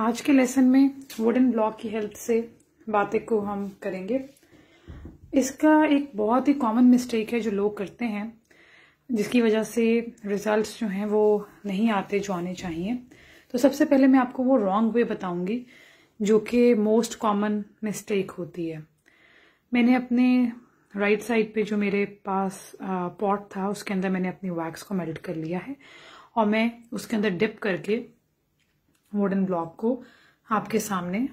आज के लेसन में वुडन ब्लॉक की हेल्प से बातें को हम करेंगे इसका एक बहुत ही कॉमन मिस्टेक है जो लोग करते हैं जिसकी वजह से रिजल्ट्स जो हैं वो नहीं आते जो आने चाहिए तो सबसे पहले मैं आपको वो रॉन्ग वे बताऊंगी जो कि मोस्ट कॉमन मिस्टेक होती है मैंने अपने राइट right साइड पे जो मेरे पास पॉट था उसके अंदर मैंने अपनी वैक्स को मेल्ट कर लिया है और मैं उसके अंदर डिप करके वुडन ब्लॉक को आपके सामने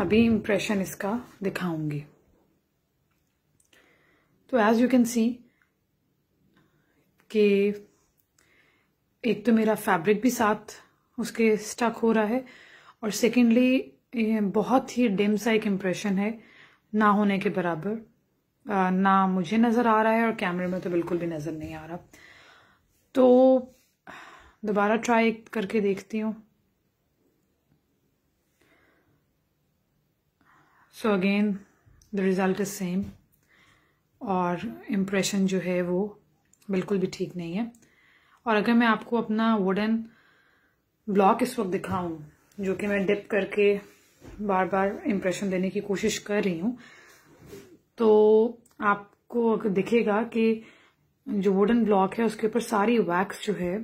अभी इम्प्रेशन इसका दिखाऊंगी तो एज यू कैन सी कि एक तो मेरा फैब्रिक भी साथ उसके स्टक हो रहा है और सेकेंडली बहुत ही डिम सा एक इम्प्रेशन है ना होने के बराबर ना मुझे नज़र आ रहा है और कैमरे में तो बिल्कुल भी नज़र नहीं आ रहा तो दोबारा ट्राई करके देखती हूँ so again the result is same और इम्प्रेशन जो है वो बिल्कुल भी ठीक नहीं है और अगर मैं आपको अपना वुडन ब्लॉक इस वक्त दिखाऊं जो कि मैं डिप करके बार बार इम्प्रेशन देने की कोशिश कर रही हूँ तो आपको दिखेगा कि जो वुडन ब्लॉक है उसके ऊपर सारी वैक्स जो है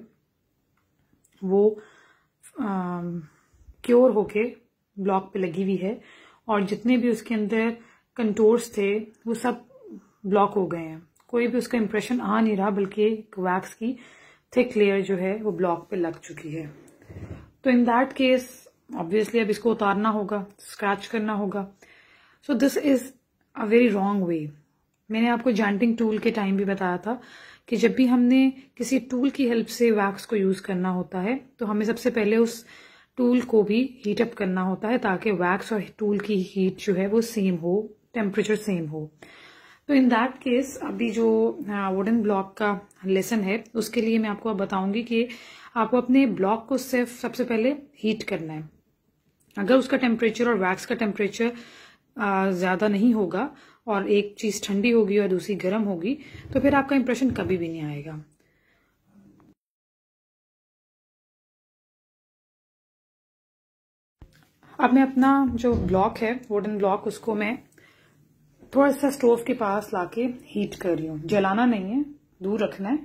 वो क्योर होके ब्लॉक पे लगी हुई है और जितने भी उसके अंदर कंटोर्स थे वो सब ब्लॉक हो गए हैं कोई भी उसका इम्प्रेशन आ नहीं रहा बल्कि वैक्स की थिक लेयर जो है वो ब्लॉक पे लग चुकी है तो इन दैट केस ऑब्वियसली अब इसको उतारना होगा स्क्रैच करना होगा so this is a very wrong way मैंने आपको जैंटिंग टूल के टाइम भी बताया था कि जब भी हमने किसी टूल की हेल्प से वैक्स को यूज़ करना होता है तो हमें सबसे पहले उस टूल को भी हीट अप करना होता है ताकि वैक्स और टूल की हीट जो है वो सेम हो टेम्परेचर सेम हो तो इन दैट केस अभी जो वुडन ब्लॉक का लेसन है उसके लिए मैं आपको बताऊंगी कि आपको अपने ब्लॉक को सिर्फ सबसे पहले हीट करना है अगर उसका टेम्परेचर और वैक्स का टेम्परेचर ज़्यादा नहीं होगा और एक चीज़ ठंडी होगी और दूसरी गर्म होगी तो फिर आपका इंप्रेशन कभी भी नहीं आएगा अब मैं अपना जो ब्लॉक है वुडन ब्लॉक उसको मैं थोड़ा सा स्टोव के पास लाके हीट कर रही हूँ जलाना नहीं है दूर रखना है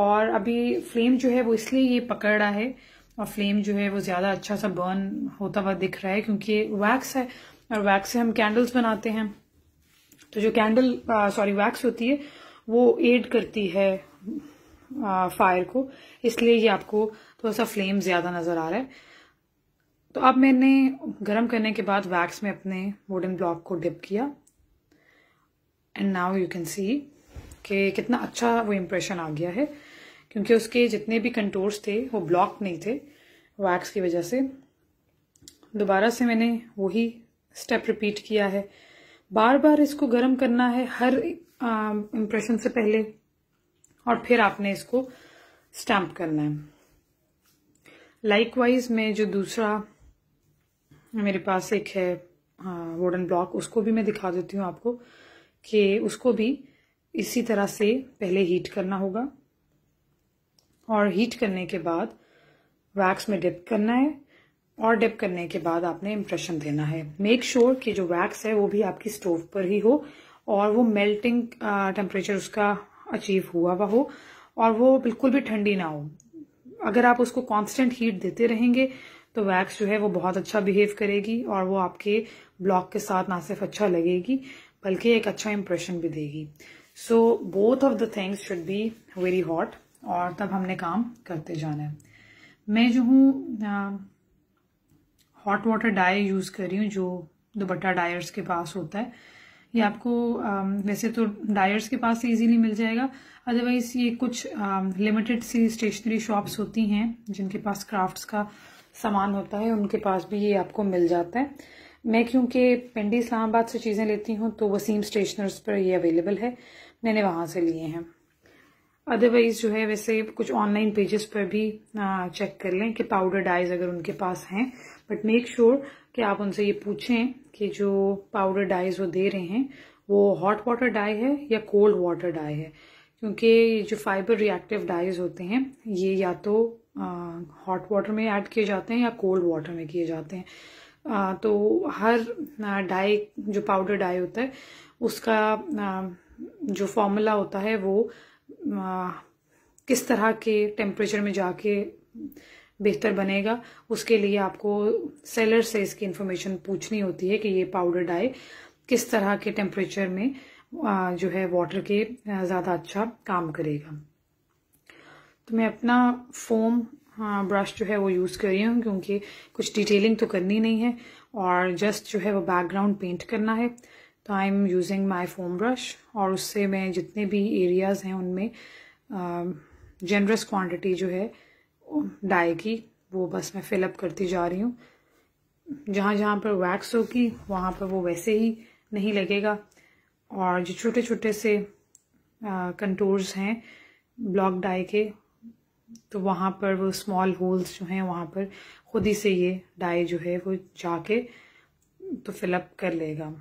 और अभी फ्लेम जो है वो इसलिए ये पकड़ रहा है और फ्लेम जो है वो ज़्यादा अच्छा सा बर्न होता हुआ दिख रहा है क्योंकि वैक्स है और वैक्स से हम कैंडल्स बनाते हैं तो जो कैंडल सॉरी वैक्स होती है वो एड करती है आ, फायर को इसलिए ये आपको थोड़ा सा फ्लेम ज़्यादा नज़र आ रहा है तो अब मैंने गर्म करने के बाद वैक्स में अपने वुडन ब्लॉक को डिप किया and now you can see कि कितना अच्छा वो इम्प्रेशन आ गया है क्योंकि उसके जितने भी कंटोर्स थे वो ब्लॉक नहीं थे वैक्स की वजह से दोबारा से मैंने वही स्टेप रिपीट किया है बार बार इसको गर्म करना है हर इम्प्रेशन से पहले और फिर आपने इसको स्टैम्प करना है लाइकवाइज में जो दूसरा मेरे पास एक है वुडन ब्लॉक उसको भी मैं दिखा देती हूँ आपको कि उसको भी इसी तरह से पहले हीट करना होगा और हीट करने के बाद वैक्स में डिप करना है और डिप करने के बाद आपने इम्प्रेशन देना है मेक श्योर sure कि जो वैक्स है वो भी आपकी स्टोव पर ही हो और वो मेल्टिंग टेम्परेचर उसका अचीव हुआ हुआ हो और वो बिल्कुल भी ठंडी ना हो अगर आप उसको कांस्टेंट हीट देते रहेंगे तो वैक्स जो है वो बहुत अच्छा बिहेव करेगी और वो आपके ब्लॉक के साथ ना सिर्फ अच्छा लगेगी बल्कि एक अच्छा इम्प्रेशन भी देगी so both of the things should be very hot और तब हमने काम करते जाना है मैं जो हूँ हॉट वाटर डाई यूज़ कर रही हूँ जो दुपट्टा डायर्स के पास होता है ये आपको um, वैसे तो डायर्स के पास इजीली मिल जाएगा अदरवाइज ये कुछ लिमिटेड um, सी स्टेशनरी शॉप्स होती हैं जिनके पास क्राफ्ट्स का सामान होता है उनके पास भी ये आपको मिल जाता है मैं क्योंकि पिंडी इस्लामाबाद से चीज़ें लेती हूँ तो वसीम स्टेशनर्स पर ये अवेलेबल है मैंने वहाँ से लिए हैं अदरवाइज जो है वैसे कुछ ऑनलाइन पेजेस पर भी चेक कर लें कि पाउडर डाइज अगर उनके पास हैं बट मेक श्योर कि आप उनसे ये पूछें कि जो पाउडर डाइज वो दे रहे हैं वो हॉट वाटर डाई है या कोल्ड वाटर डाई है क्योंकि जो फाइबर रिएक्टिव डाइज होते हैं ये या तो हॉट वाटर में ऐड किए जाते हैं या कोल्ड वाटर में किए जाते हैं आ, तो हर डाई जो पाउडर डाई होता है उसका आ, जो फॉर्मूला होता है वो किस तरह के टेम्परेचर में जाके बेहतर बनेगा उसके लिए आपको सेलर से इसकी इन्फॉर्मेशन पूछनी होती है कि ये पाउडर डाई किस तरह के टेम्परेचर में जो है वाटर के ज़्यादा अच्छा काम करेगा तो मैं अपना फोम ब्रश जो है वो यूज़ कर रही हूँ क्योंकि कुछ डिटेलिंग तो करनी नहीं है और जस्ट जो है वो बैकग्राउंड पेंट करना है तो I am using my foam brush और उससे मैं जितने भी एरियाज़ हैं उनमें जनरस क्वांटिटी जो है डाई की वो बस मैं फिलअप करती जा रही हूँ जहाँ जहाँ पर वैक्स होगी वहाँ पर वो वैसे ही नहीं लगेगा और जो छोटे छोटे से कंटूर्स हैं ब्लॉक डाई के तो वहाँ पर वो स्मॉल होल्स जो हैं वहाँ पर खुद ही से ये डाई जो है वो जाके तो फिलअप कर लेगा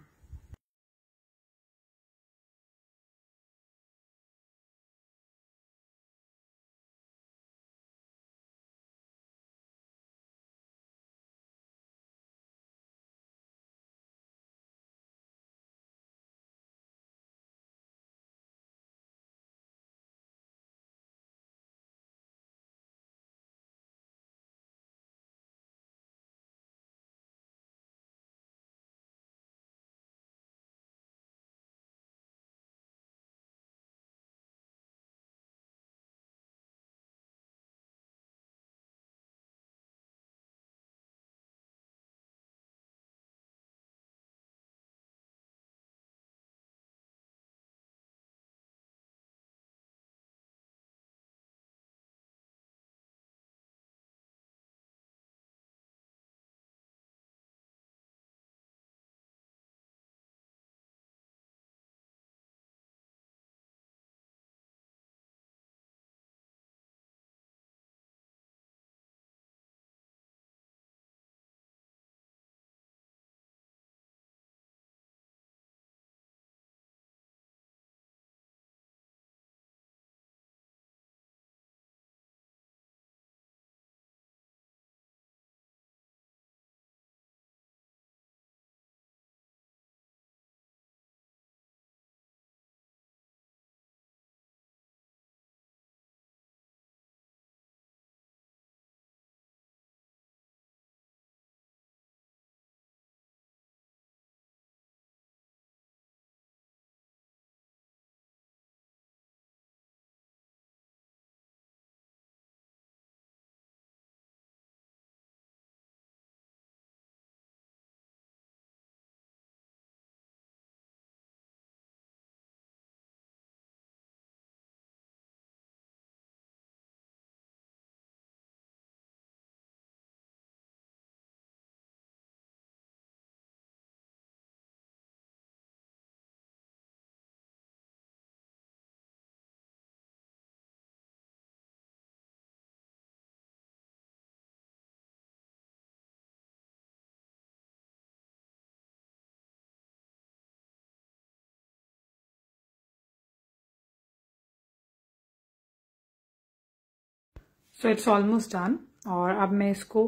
सो इट्स ऑलमोस्ट डन और अब मैं इसको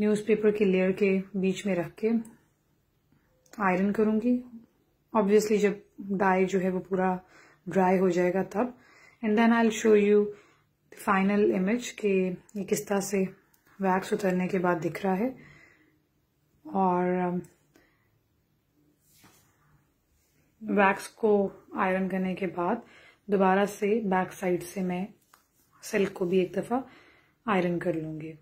न्यूज़पेपर के लेयर के बीच में रख के आयरन करूँगी ऑब्वियसली जब डाई जो है वो पूरा ड्राई हो जाएगा तब and then I show you final image के ये किस तरह से वैक्स उतरने के बाद दिख रहा है और वैक्स um, को आयरन करने के बाद दोबारा से बैक साइड से मैं सेल को भी एक दफ़ा आयरन कर लूँगी